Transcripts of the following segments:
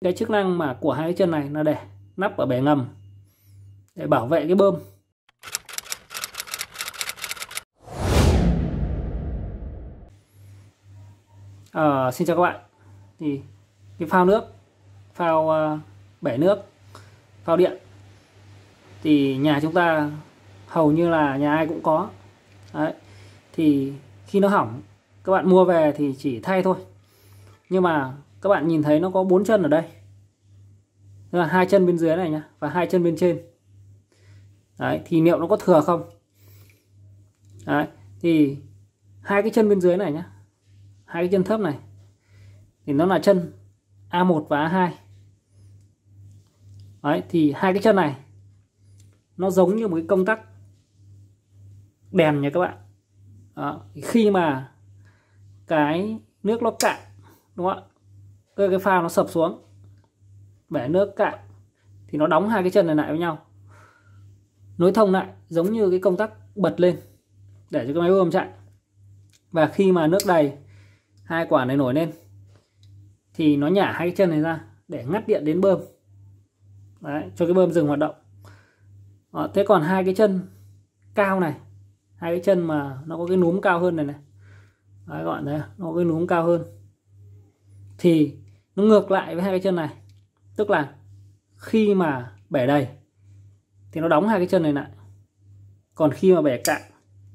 cái chức năng mà của hai cái chân này là để nắp ở bể ngầm để bảo vệ cái bơm à, xin chào các bạn thì cái phao nước phao uh, bể nước phao điện thì nhà chúng ta hầu như là nhà ai cũng có Đấy. thì khi nó hỏng các bạn mua về thì chỉ thay thôi nhưng mà các bạn nhìn thấy nó có bốn chân ở đây tức là hai chân bên dưới này nhá và hai chân bên trên đấy thì liệu nó có thừa không đấy thì hai cái chân bên dưới này nhá hai cái chân thấp này thì nó là chân A1 và A2 đấy thì hai cái chân này nó giống như một cái công tắc đèn nhá các bạn đó, khi mà cái nước nó cạn đúng không ạ cái, cái phao nó sập xuống bể nước cạn thì nó đóng hai cái chân này lại với nhau nối thông lại giống như cái công tắc bật lên để cho cái máy bơm chạy và khi mà nước đầy hai quả này nổi lên thì nó nhả hai cái chân này ra để ngắt điện đến bơm Đấy, cho cái bơm dừng hoạt động à, thế còn hai cái chân cao này hai cái chân mà nó có cái núm cao hơn này này Đấy, gọi đấy nó có cái núm cao hơn thì nó ngược lại với hai cái chân này tức là khi mà bẻ đầy thì nó đóng hai cái chân này lại còn khi mà bẻ cạn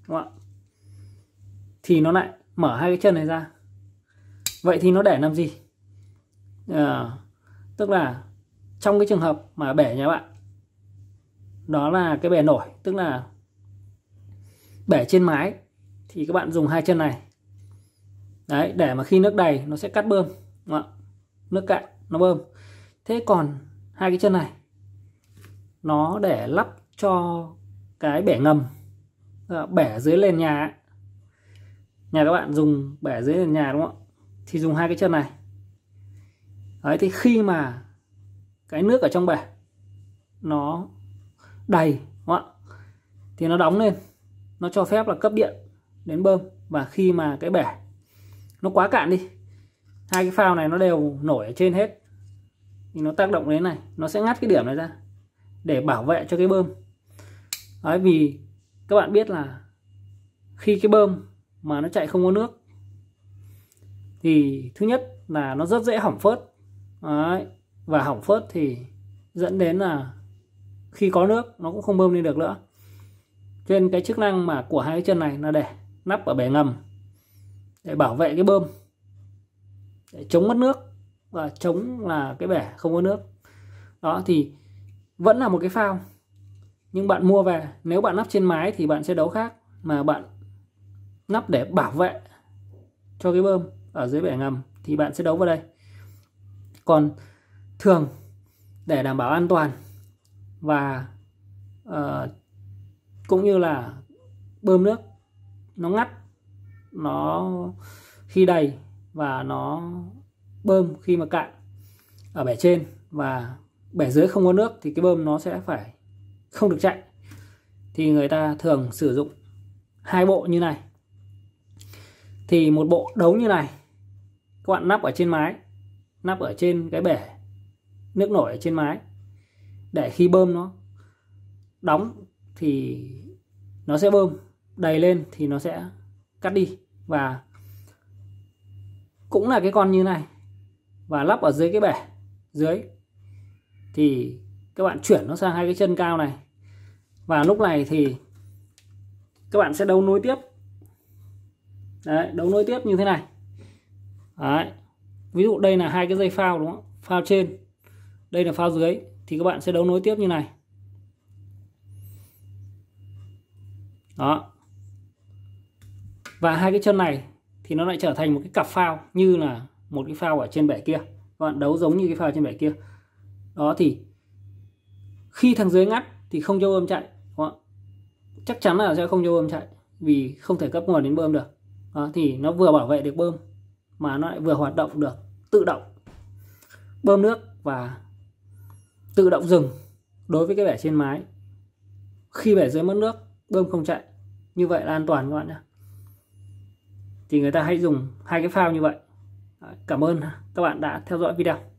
đúng không thì nó lại mở hai cái chân này ra vậy thì nó để làm gì à, tức là trong cái trường hợp mà bẻ nhà bạn đó là cái bẻ nổi tức là bẻ trên mái thì các bạn dùng hai chân này đấy để mà khi nước đầy nó sẽ cắt bơm đúng không nước cạn nó bơm thế còn hai cái chân này nó để lắp cho cái bể ngầm bể dưới nền nhà nhà các bạn dùng bể dưới nền nhà đúng không thì dùng hai cái chân này đấy thì khi mà cái nước ở trong bể nó đầy đúng không ạ thì nó đóng lên nó cho phép là cấp điện đến bơm và khi mà cái bể nó quá cạn đi hai cái phao này nó đều nổi ở trên hết thì nó tác động đến này nó sẽ ngắt cái điểm này ra để bảo vệ cho cái bơm đấy vì các bạn biết là khi cái bơm mà nó chạy không có nước thì thứ nhất là nó rất dễ hỏng phớt đấy. và hỏng phớt thì dẫn đến là khi có nước nó cũng không bơm lên được nữa Trên cái chức năng mà của hai cái chân này là để nắp ở bể ngầm để bảo vệ cái bơm chống mất nước và chống là cái bể không có nước đó thì vẫn là một cái phao nhưng bạn mua về nếu bạn lắp trên mái thì bạn sẽ đấu khác mà bạn lắp để bảo vệ cho cái bơm ở dưới bể ngầm thì bạn sẽ đấu vào đây còn thường để đảm bảo an toàn và uh, cũng như là bơm nước nó ngắt nó khi đầy và nó bơm khi mà cạn ở bể trên và bể dưới không có nước thì cái bơm nó sẽ phải không được chạy thì người ta thường sử dụng hai bộ như này thì một bộ đấu như này các bạn nắp ở trên mái nắp ở trên cái bể nước nổi ở trên mái để khi bơm nó đóng thì nó sẽ bơm đầy lên thì nó sẽ cắt đi và cũng là cái con như này và lắp ở dưới cái bể dưới thì các bạn chuyển nó sang hai cái chân cao này và lúc này thì các bạn sẽ đấu nối tiếp đấy đấu nối tiếp như thế này đấy ví dụ đây là hai cái dây phao đúng không phao trên đây là phao dưới thì các bạn sẽ đấu nối tiếp như này đó và hai cái chân này thì nó lại trở thành một cái cặp phao như là một cái phao ở trên bể kia các bạn đấu giống như cái phao trên bể kia đó thì khi thằng dưới ngắt thì không cho bơm chạy đó. chắc chắn là sẽ không cho bơm chạy vì không thể cấp nguồn đến bơm được đó, thì nó vừa bảo vệ được bơm mà nó lại vừa hoạt động được tự động bơm nước và tự động dừng đối với cái bể trên mái khi bể dưới mất nước bơm không chạy như vậy là an toàn các bạn nhé thì người ta hay dùng hai cái phao như vậy cảm ơn các bạn đã theo dõi video